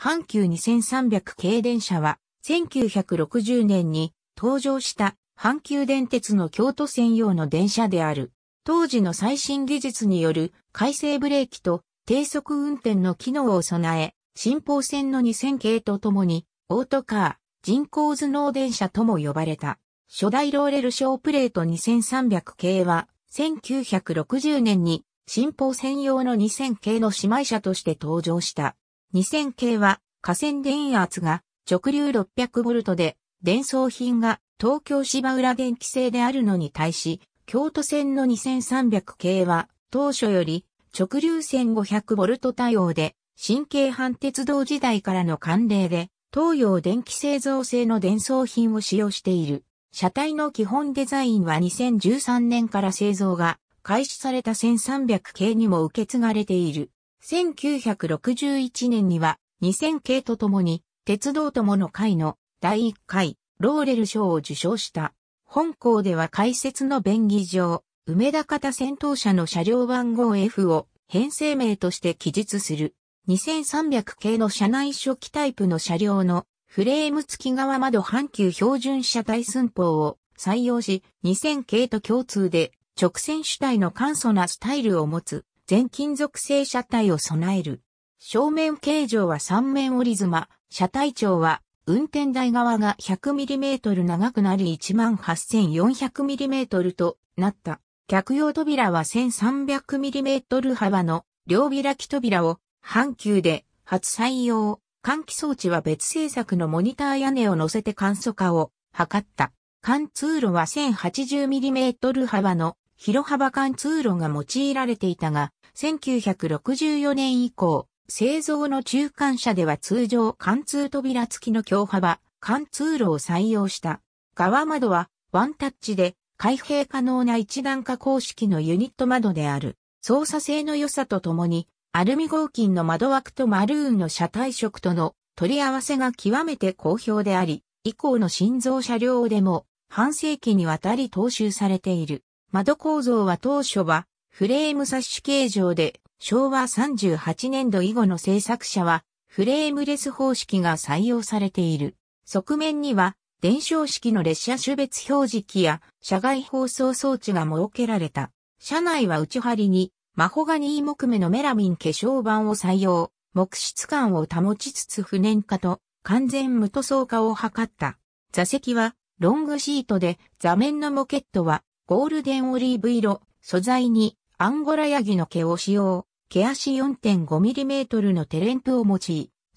阪急2300系電車は、1960年に登場した阪急電鉄の京都専用の電車である。当時の最新技術による回生ブレーキと低速運転の機能を備え、新方線の2000系とともに、オートカー、人工頭脳電車とも呼ばれた。初代ローレルショープレート2300系は、1960年に新方専用の2000系の姉妹車として登場した。2000系は河川電圧が直流 600V で電装品が東京芝浦電気製であるのに対し、京都線の2300系は当初より直流 1500V 対応で新京阪鉄道時代からの慣例で東洋電気製造製の電装品を使用している。車体の基本デザインは2013年から製造が開始された1300系にも受け継がれている。1961年には2000系とともに鉄道友の会の第1回ローレル賞を受賞した。本校では解説の便宜上、梅田方戦闘車の車両番号 F を編成名として記述する。2300系の車内初期タイプの車両のフレーム付き側窓阪急標準車体寸法を採用し、2000系と共通で直線主体の簡素なスタイルを持つ全金属製車体を備える。正面形状は3面折り妻、車体長は運転台側が 100mm 長くなり 18400mm となった。客用扉は 1300mm 幅の両開き扉を半球で初採用。換気装置は別製作のモニター屋根を乗せて簡素化を図った。貫通路は 1080mm 幅の広幅貫通路が用いられていたが、1964年以降、製造の中間車では通常貫通扉付きの強幅、貫通路を採用した。側窓はワンタッチで開閉可能な一段化公式のユニット窓である。操作性の良さとともに、アルミ合金の窓枠とマルーンの車体色との取り合わせが極めて好評であり、以降の新造車両でも半世紀にわたり踏襲されている。窓構造は当初はフレームサッシュ形状で昭和38年度以後の制作者はフレームレス方式が採用されている。側面には伝承式の列車種別表示器や車外放送装置が設けられた。車内は内張りにマホガニー木目のメラミン化粧板を採用、木質感を保ちつつ不燃化と完全無塗装化を図った。座席はロングシートで座面のモケットはゴールデンオリーブ色、素材にアンゴラヤギの毛を使用、毛足 4.5mm のテレンプを用い、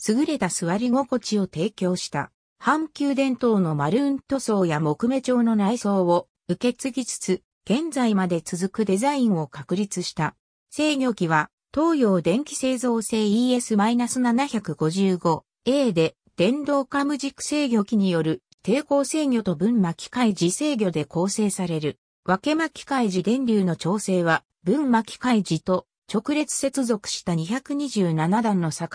優れた座り心地を提供した。阪急伝統のマルーン塗装や木目調の内装を受け継ぎつつ、現在まで続くデザインを確立した。制御機は、東洋電気製造製 ES-755A で、電動カム軸制御機による抵抗制御と分巻き換え自制御で構成される。分け巻き開示電流の調整は、分巻き開示と直列接続した227段の境、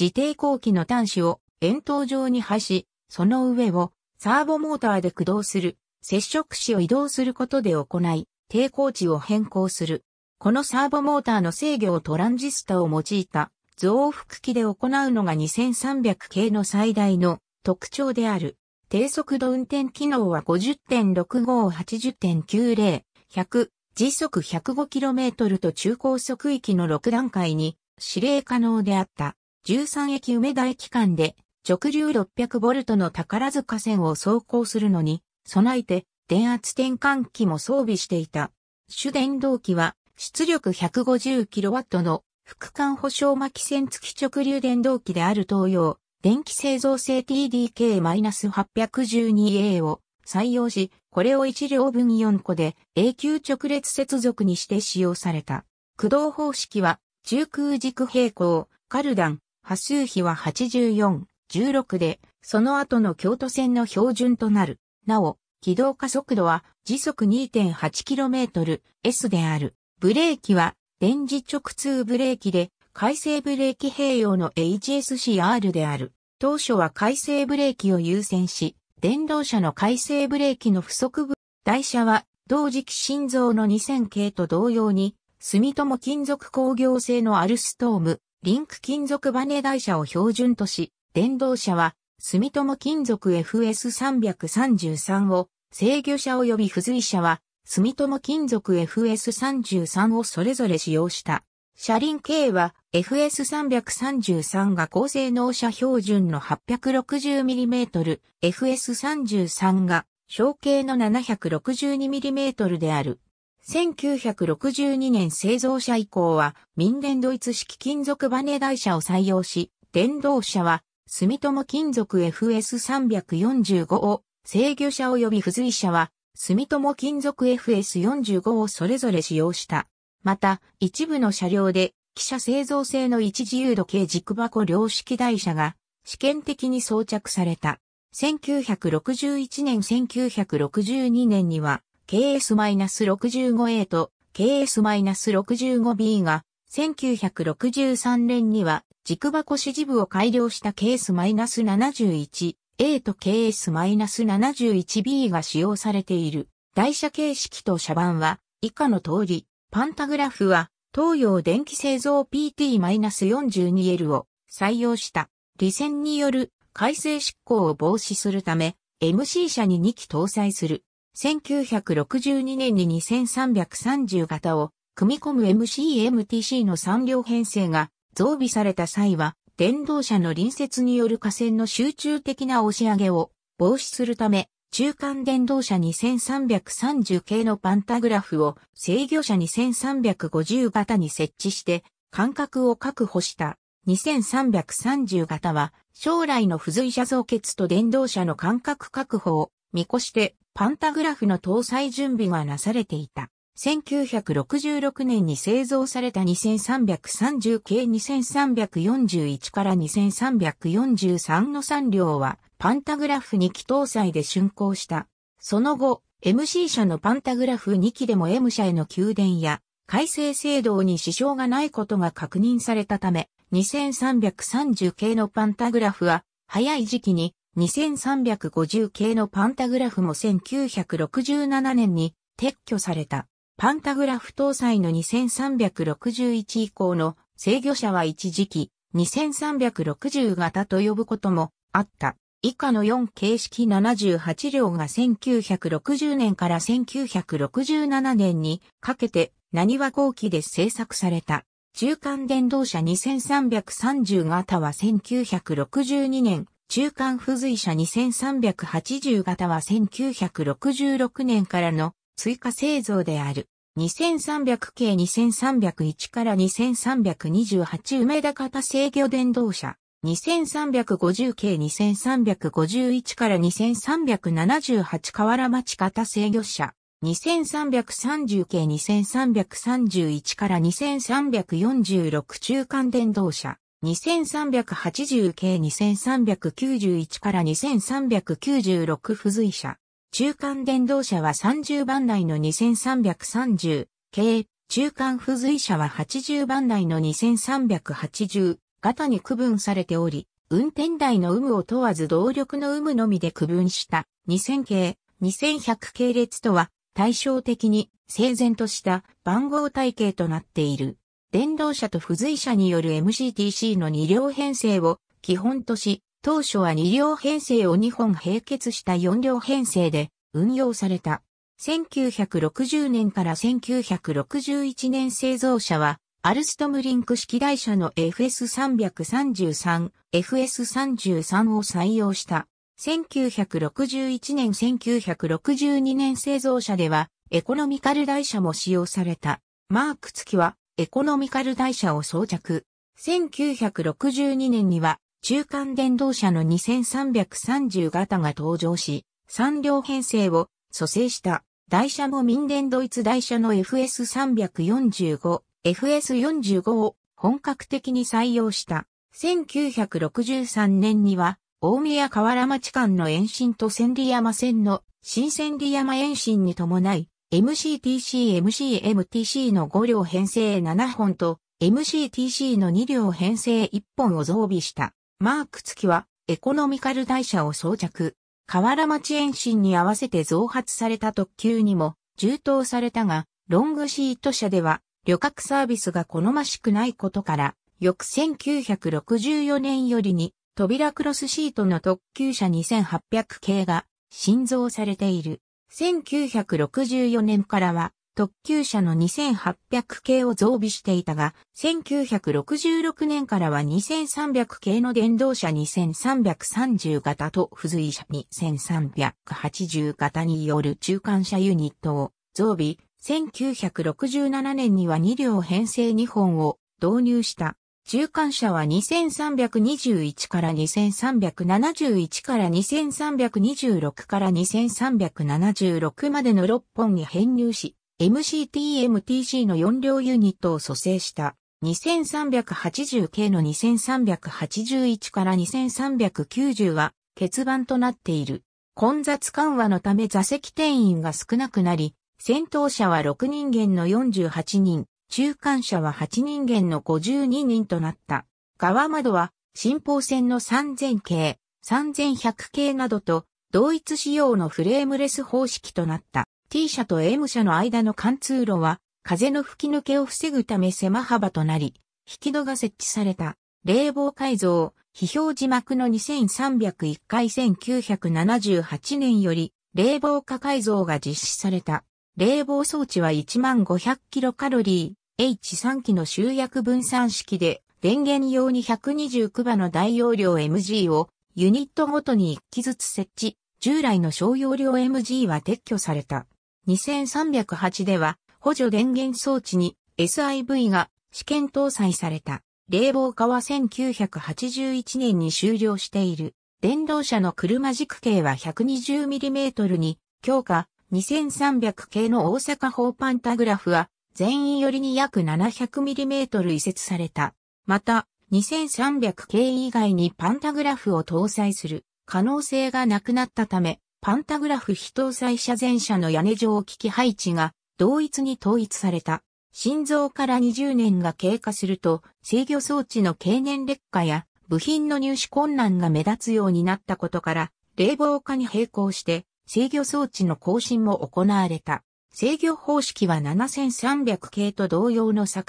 自定後期の端子を円筒状に配し、その上をサーボモーターで駆動する、接触子を移動することで行い、抵抗値を変更する。このサーボモーターの制御をトランジスタを用いた増幅器で行うのが2300系の最大の特徴である。低速度運転機能は50.65-80.90、100、時速 105km と中高速域の6段階に指令可能であった。13駅梅田駅間で直流 600V の宝塚線を走行するのに備えて電圧転換機も装備していた。主電動機は出力 150kW の副管保証巻線付き直流電動機である東洋電気製造性 TDK-812A を採用し、これを1両分4個で永久直列接続にして使用された。駆動方式は中空軸平行、カルダン、波数比は84、16で、その後の京都線の標準となる。なお、軌道加速度は時速 2.8km/s である。ブレーキは電磁直通ブレーキで回生ブレーキ併用の HSCR である。当初は回生ブレーキを優先し、電動車の回生ブレーキの不足部、台車は同時期心臓の2000系と同様に、住友金属工業製のアルストーム、リンク金属バネ台車を標準とし、電動車は住友金属 FS333 を、制御車及び付随車は、住友金属 FS33 をそれぞれ使用した。車輪系は FS333 が高性能車標準の 860mm、FS33 が小径の 762mm である。1962年製造車以降は民電ドイツ式金属バネ台車を採用し、電動車は住友金属 FS345 を、制御車及び付随車は住友金属 FS45 をそれぞれ使用した。また、一部の車両で、汽車製造製の一自由度計軸箱量式台車が、試験的に装着された。1961年1962年には、KS-65A と KS-65B が、1963年には軸箱指示部を改良した k s -71A と KS-71B が使用されている。台車形式と車番は以下の通り、パンタグラフは、東洋電気製造 PT-42L を採用した、利線による改正執行を防止するため、MC 社に2機搭載する。1962年に2330型を組み込む MCMTC の3両編成が増備された際は、電動車の隣接による架線の集中的な押し上げを防止するため、中間電動車2330系のパンタグラフを制御車2350型に設置して間隔を確保した2330型は将来の付随車増結と電動車の間隔確保を見越してパンタグラフの搭載準備がなされていた。1966年に製造された2330系2341から2343の3両はパンタグラフ2機搭載で竣工した。その後、MC 社のパンタグラフ2機でも M 社への給電や改正制度に支障がないことが確認されたため、2330系のパンタグラフは、早い時期に2350系のパンタグラフも1967年に撤去された。パンタグラフ搭載の2361以降の制御者は一時期2360型と呼ぶこともあった。以下の4形式78両が1960年から1967年にかけて何は後期で製作された。中間電動車2330型は1962年、中間付随車2380型は1966年からの追加製造である。2300系2301から2328梅田型制御電動車。2350系2351から2378河原町方制御車。2330系2331から2346中間電動車。2380系2391から2396付随車。中間電動車は30番台の2330系。中間付随車は80番台の2380。型に区分されており、運転台の有無を問わず動力の有無のみで区分した2000系、2100系列とは対照的に整然とした番号体系となっている。電動車と付随車による MCTC の2両編成を基本とし、当初は2両編成を2本並結した4両編成で運用された。1960年から1961年製造者はアルストムリンク式台車の FS333、FS33 を採用した。1961年1962年製造車では、エコノミカル台車も使用された。マーク付きは、エコノミカル台車を装着。1962年には、中間電動車の2330型が登場し、3両編成を蘇生した。台車も民電ドイツ台車の FS345、FS45 を本格的に採用した。1963年には、大宮河原町間の延伸と千里山線の新千里山延伸に伴い、MCTC、MCMTC の5両編成7本と MCTC の2両編成1本を増備した。マーク付きはエコノミカル台車を装着。河原町延伸に合わせて増発された特急にも充当されたが、ロングシート車では旅客サービスが好ましくないことから、翌1964年よりに、扉クロスシートの特急車2800系が、新造されている。1964年からは、特急車の2800系を増備していたが、1966年からは2300系の電動車2330型と付随車2380型による中間車ユニットを増備、1967年には2両編成2本を導入した。中間車は2321から2371から2326から2376までの6本に編入し、MCTMTC の4両ユニットを蘇生した。2380系の2381から2390は欠番となっている。混雑緩和のため座席定員が少なくなり、戦闘者は6人間の48人、中間者は8人間の52人となった。側窓は、新砲戦の3000系、3100系などと、同一仕様のフレームレス方式となった。T 社と M 社の間の貫通路は、風の吹き抜けを防ぐため狭幅となり、引き戸が設置された。冷房改造、批評字幕の2301回1978年より、冷房化改造が実施された。冷房装置は1500キロカロリー、H3 機の集約分散式で、電源用に129馬の大容量 MG をユニットごとに1機ずつ設置、従来の小容量 MG は撤去された。2308では補助電源装置に SIV が試験搭載された。冷房化は1981年に終了している。電動車の車軸径は 120mm に強化、2300系の大阪砲パンタグラフは、全員寄りに約 700mm 移設された。また、2300系以外にパンタグラフを搭載する可能性がなくなったため、パンタグラフ非搭載車全車の屋根上機器配置が同一に統一された。心臓から20年が経過すると、制御装置の経年劣化や部品の入手困難が目立つようになったことから、冷房化に並行して、制御装置の更新も行われた。制御方式は7300系と同様の境、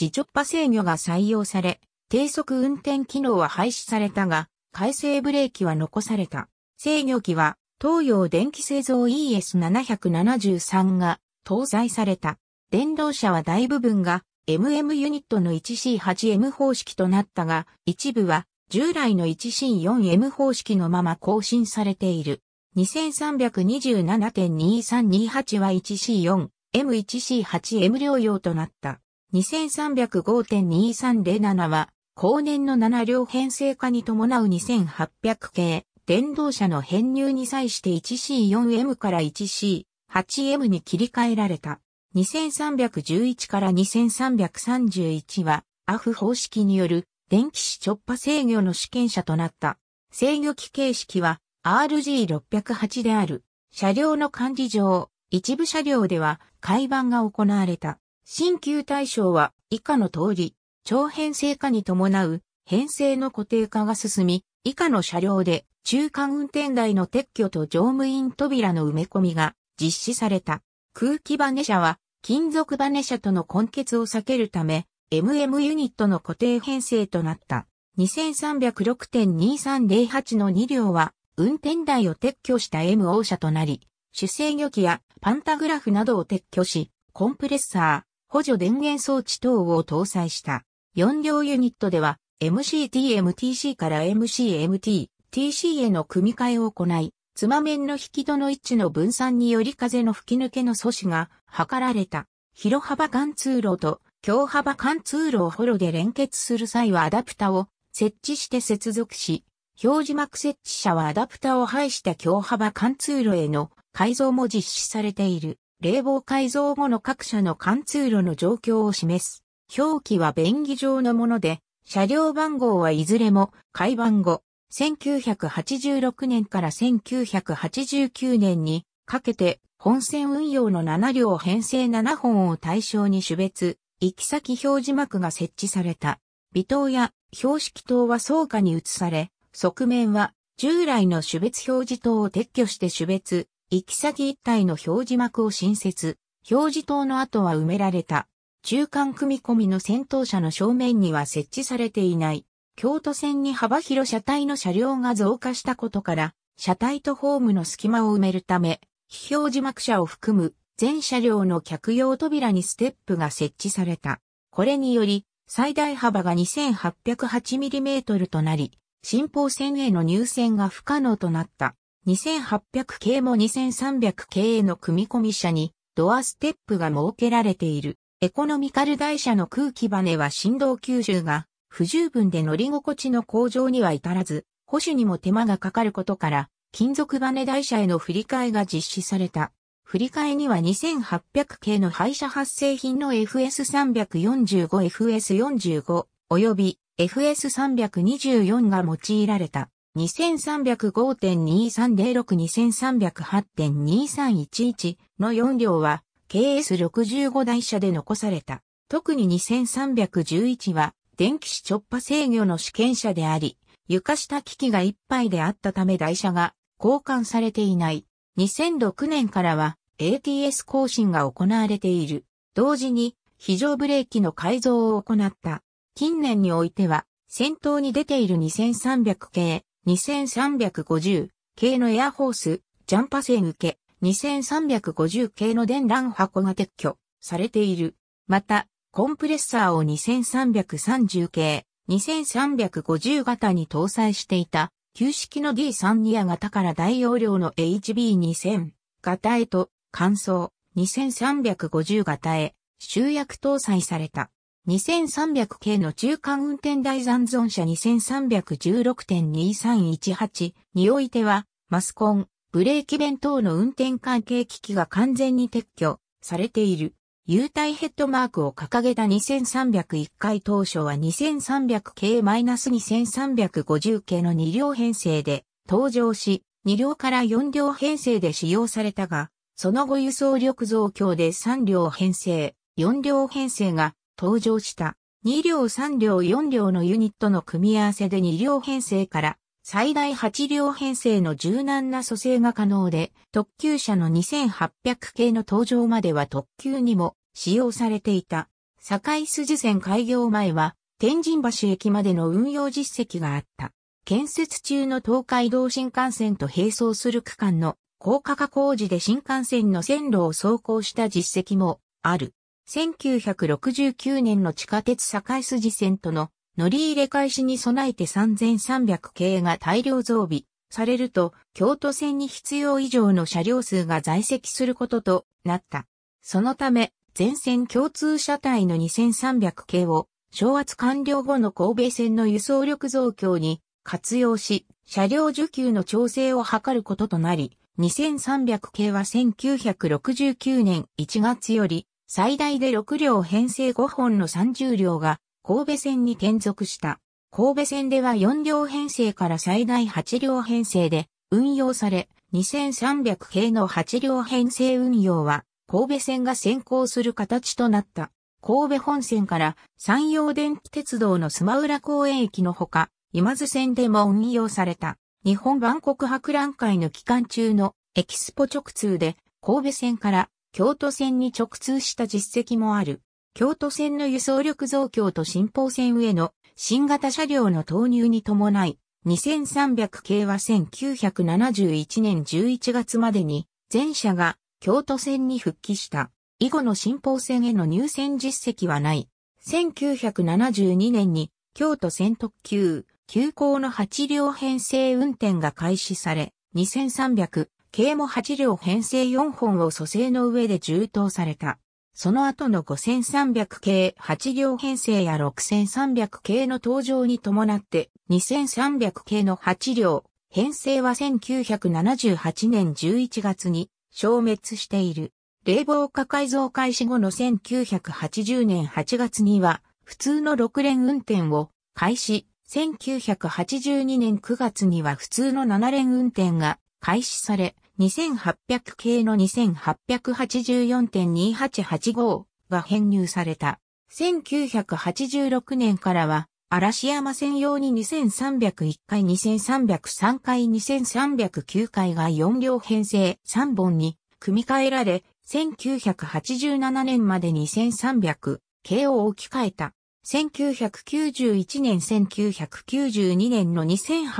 自直波制御が採用され、低速運転機能は廃止されたが、回生ブレーキは残された。制御機は、東洋電気製造 ES773 が搭載された。電動車は大部分が MM ユニットの 1C8M 方式となったが、一部は従来の 1C4M 方式のまま更新されている。2327.2328は 1C4、M1C8M 両用となった。2305.2307は、後年の7両編成化に伴う2800系、電動車の編入に際して 1C4M から 1C8M に切り替えられた。2311から2331は、アフ方式による電気子直波制御の試験車となった。制御機形式は、RG608 である。車両の管理上、一部車両では、改版が行われた。新旧対象は、以下の通り、長編成化に伴う、編成の固定化が進み、以下の車両で、中間運転台の撤去と乗務員扉の埋め込みが実施された。空気バネ車は、金属バネ車との混結を避けるため、MM ユニットの固定編成となった。2306.2308の2両は、運転台を撤去した MO 車となり、主制御機やパンタグラフなどを撤去し、コンプレッサー、補助電源装置等を搭載した。4両ユニットでは、MCT-MTC から MCMT、TC への組み替えを行い、つま面の引き戸の位置の分散により風の吹き抜けの阻止が図られた。広幅貫通路と強幅貫通路をホロで連結する際はアダプタを設置して接続し、表示幕設置者はアダプタを配した強幅貫通路への改造も実施されている。冷房改造後の各社の貫通路の状況を示す。表記は便宜上のもので、車両番号はいずれも、改番後、1986年から1989年にかけて、本線運用の7両編成7本を対象に種別、行き先表示幕が設置された。微灯や標識灯は倉下に移され、側面は従来の種別表示灯を撤去して種別、行き先一体の表示幕を新設、表示灯の後は埋められた。中間組み込みの先頭車の正面には設置されていない。京都線に幅広車体の車両が増加したことから、車体とホームの隙間を埋めるため、非表示幕車を含む全車両の客用扉にステップが設置された。これにより、最大幅が 2808mm となり、新法線への入線が不可能となった。2800系も2300系への組み込み車にドアステップが設けられている。エコノミカル台車の空気バネは振動吸収が不十分で乗り心地の向上には至らず、保守にも手間がかかることから、金属バネ台車への振り替えが実施された。振り替えには2800系の廃車発生品の FS345、FS45 及び FS324 が用いられた2305.2306-2308.2311の4両は KS65 台車で残された。特に2311は電気視直波制御の試験車であり、床下機器がいっぱいであったため台車が交換されていない。2006年からは ATS 更新が行われている。同時に非常ブレーキの改造を行った。近年においては、先頭に出ている2300系、2350系のエアホース、ジャンパ線受け、2350系の電乱箱が撤去されている。また、コンプレッサーを2330系、2350型に搭載していた、旧式の D32 型から大容量の HB2000 型へと、乾燥2350型へ集約搭載された。2300系の中間運転台残存車2316.2318においては、マスコン、ブレーキ弁等の運転関係機器が完全に撤去されている。優待ヘッドマークを掲げた2301回当初は2300系 -2350 系の2両編成で登場し、2両から4両編成で使用されたが、その後輸送力増強で3両編成、4両編成が登場した。2両3両4両のユニットの組み合わせで2両編成から最大8両編成の柔軟な蘇生が可能で、特急車の2800系の登場までは特急にも使用されていた。境筋線開業前は、天神橋駅までの運用実績があった。建設中の東海道新幹線と並走する区間の高架化工事で新幹線の線路を走行した実績もある。1969年の地下鉄堺筋線との乗り入れ開始に備えて3300系が大量増備されると、京都線に必要以上の車両数が在籍することとなった。そのため、全線共通車体の2300系を、昭圧完了後の神戸線の輸送力増強に活用し、車両需給の調整を図ることとなり、2300系は1969年1月より最大で6両編成5本の30両が神戸線に転属した。神戸線では4両編成から最大8両編成で運用され、2300系の8両編成運用は神戸線が先行する形となった。神戸本線から山陽電気鉄道の須磨浦公園駅のほか、今津線でも運用された。日本万国博覧会の期間中のエキスポ直通で神戸線から京都線に直通した実績もある。京都線の輸送力増強と新方線への新型車両の投入に伴い、2300系は1971年11月までに全車が京都線に復帰した。以後の新方線への入線実績はない。1972年に京都線特急、急行の8両編成運転が開始され、2300計も8両編成4本を蘇生の上で充当された。その後の5300系8両編成や6300系の登場に伴って2300系の8両編成は1978年11月に消滅している。冷房化改造開始後の1980年8月には普通の6連運転を開始、1982年9月には普通の7連運転が開始され、2800系の2884.2885が編入された。1986年からは、嵐山専用に2301回、2303回、2309回が4両編成3本に組み替えられ、1987年まで2300系を置き換えた。1991年1992年の2800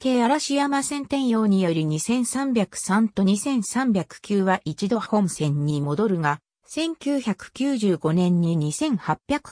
系嵐山線転用により2303と2309は一度本線に戻るが、1995年に2800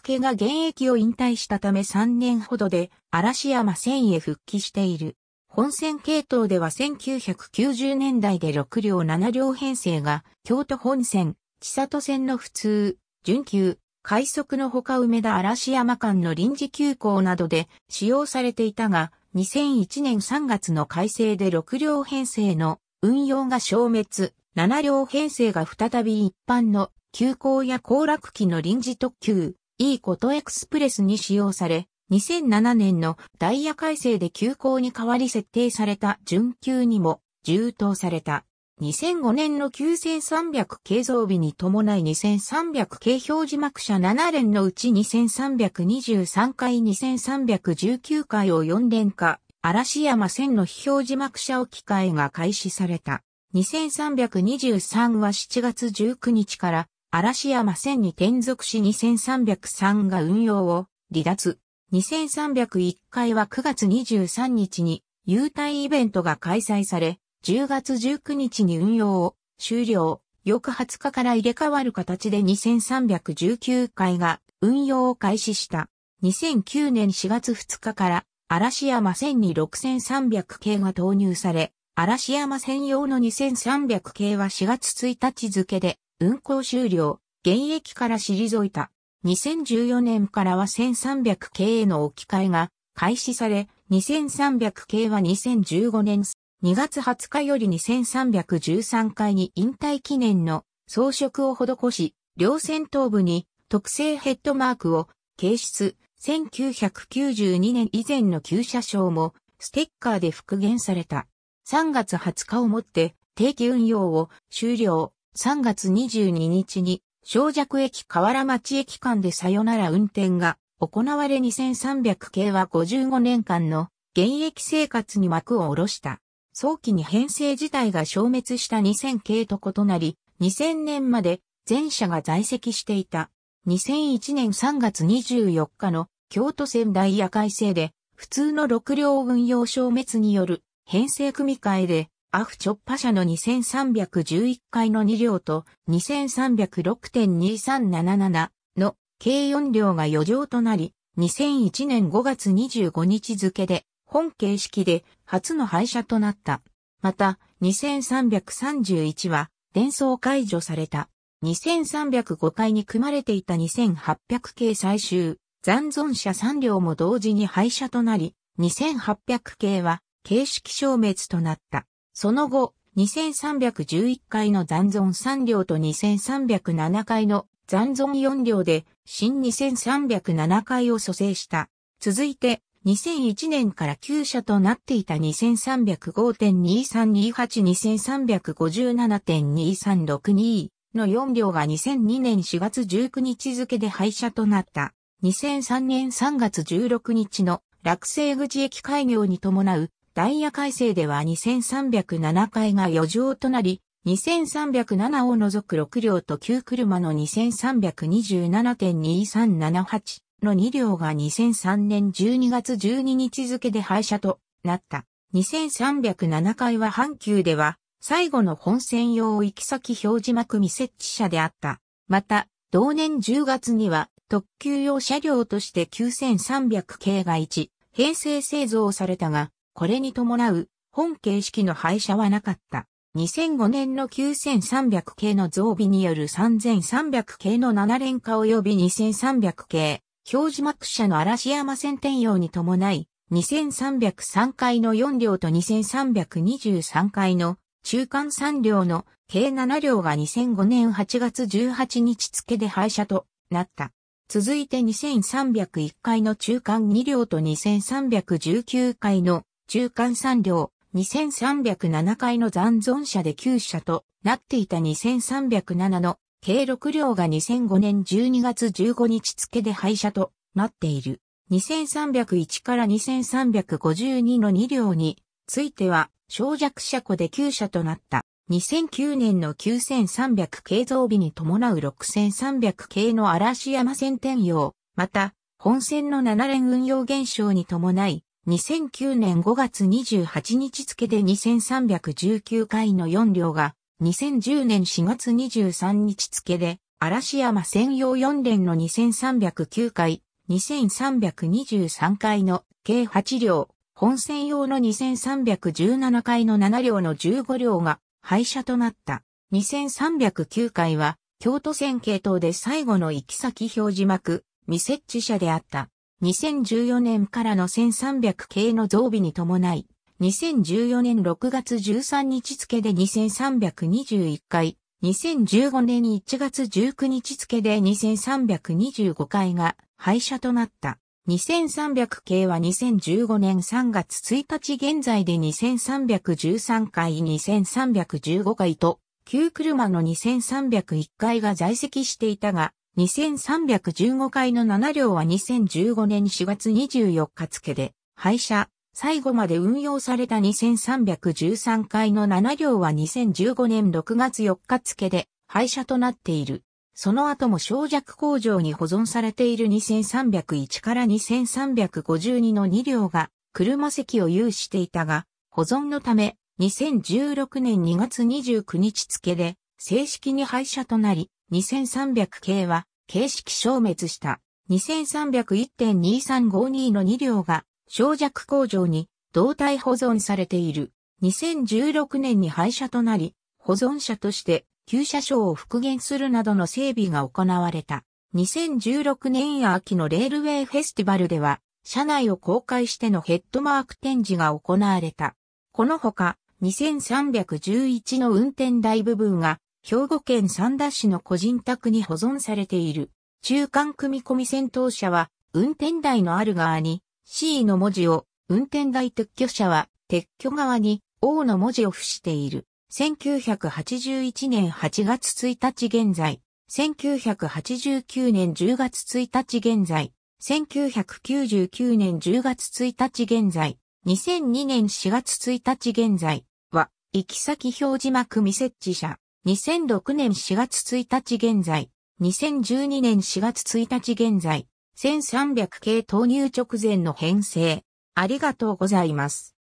系が現役を引退したため3年ほどで嵐山線へ復帰している。本線系統では1990年代で6両7両編成が京都本線、千里線の普通、準急、快速のほか梅田嵐山間の臨時休校などで使用されていたが、2001年3月の改正で6両編成の運用が消滅、7両編成が再び一般の急行や行楽機の臨時特急、いいことエクスプレスに使用され、2007年のダイヤ改正で急行に代わり設定された準急にも充当された。2005年の9300系増備に伴い2300系表示幕車7連のうち2323回2319回を4連化、嵐山1000の非表示幕車置き換えが開始された。2323は7月19日から嵐山1000に転属し2303が運用を離脱。2301回は9月23日に優待イベントが開催され、10月19日に運用を終了、翌20日から入れ替わる形で2319回が運用を開始した。2009年4月2日から嵐山線に6300系が投入され、嵐山専用の2300系は4月1日付で運行終了、現役から退いた。2014年からは1300系への置き換えが開始され、2300系は2015年2月20日より2313回に引退記念の装飾を施し、両戦頭部に特製ヘッドマークを掲出、1992年以前の旧車賞もステッカーで復元された。3月20日をもって定期運用を終了。3月22日に小弱駅河原町駅間でさよなら運転が行われ2300系は55年間の現役生活に幕を下ろした。早期に編成自体が消滅した2000系と異なり、2000年まで全社が在籍していた。2001年3月24日の京都仙台夜改正で、普通の6両運用消滅による編成組み替えで、アフチョッパ社の2311回の2両と2306.2377の計4両が余剰となり、2001年5月25日付で本形式で初の廃車となった。また、2331は伝送解除された。2305回に組まれていた2800系最終、残存者3両も同時に廃車となり、2800系は形式消滅となった。その後、2311回の残存3両と2307回の残存4両で新2307回を蘇生した。続いて、2001年から旧社となっていた2305.23282357.2362の4両が2002年4月19日付で廃車となった。2003年3月16日の落成口駅開業に伴うダイヤ改正では2307回が余剰となり、2307を除く6両と9車の2327.2378の2両が2003年12月12日付で廃車となった。2307回は阪急では最後の本線用行き先表示幕未設置車であった。また、同年10月には特急用車両として9300系が1、平成製造されたが、これに伴う本形式の廃車はなかった。2005年の9300系の増備による3300系の7連化及び2300系、表示幕車の嵐山線転用に伴い、2303回の4両と2323回の中間3両の計7両が2005年8月18日付で廃車となった。続いて2301回の中間2両と2319回の中間3両、2307回の残存車で9車となっていた2307の計6両が2005年12月15日付で廃車となっている。2301から2352の2両については、小弱車庫で9車となった。2009年の9300系増備に伴う6300系の嵐山線転用、また、本線の7連運用減少に伴い、2009年5月28日付で2319回の4両が2010年4月23日付で、嵐山専用4連の2309回、2323回の計8両、本線用の2317回の7両の15両が廃車となった。2309回は、京都線系統で最後の行き先表示幕、未設置車であった。2014年からの1300系の増備に伴い、2014年6月13日付で2321回、2015年1月19日付で2325回が廃車となった。2300系は2015年3月1日現在で2313回2315回と、旧車の2301回が在籍していたが、2315回の7両は2015年4月24日付で廃車、最後まで運用された2313回の7両は2015年6月4日付で廃車となっている。その後も小弱工場に保存されている2301から2352の2両が車席を有していたが、保存のため2016年2月29日付で正式に廃車となり、2300系は形式消滅した。2301.2352の2両が小弱工場に胴体保存されている。2016年に廃車となり、保存車として旧車掌を復元するなどの整備が行われた。2016年秋のレールウェイフェスティバルでは、車内を公開してのヘッドマーク展示が行われた。このほか、2311の運転台部分が、兵庫県三田市の個人宅に保存されている。中間組込み戦闘車は、運転台のある側に、C の文字を運転台撤去者は撤去側に O の文字を付している。1981年8月1日現在、1989年10月1日現在、1999年10月1日現在、2002年4月1日現在は、行き先表示幕未設置者。2006年4月1日現在、2012年4月1日現在、1300系投入直前の編成。ありがとうございます。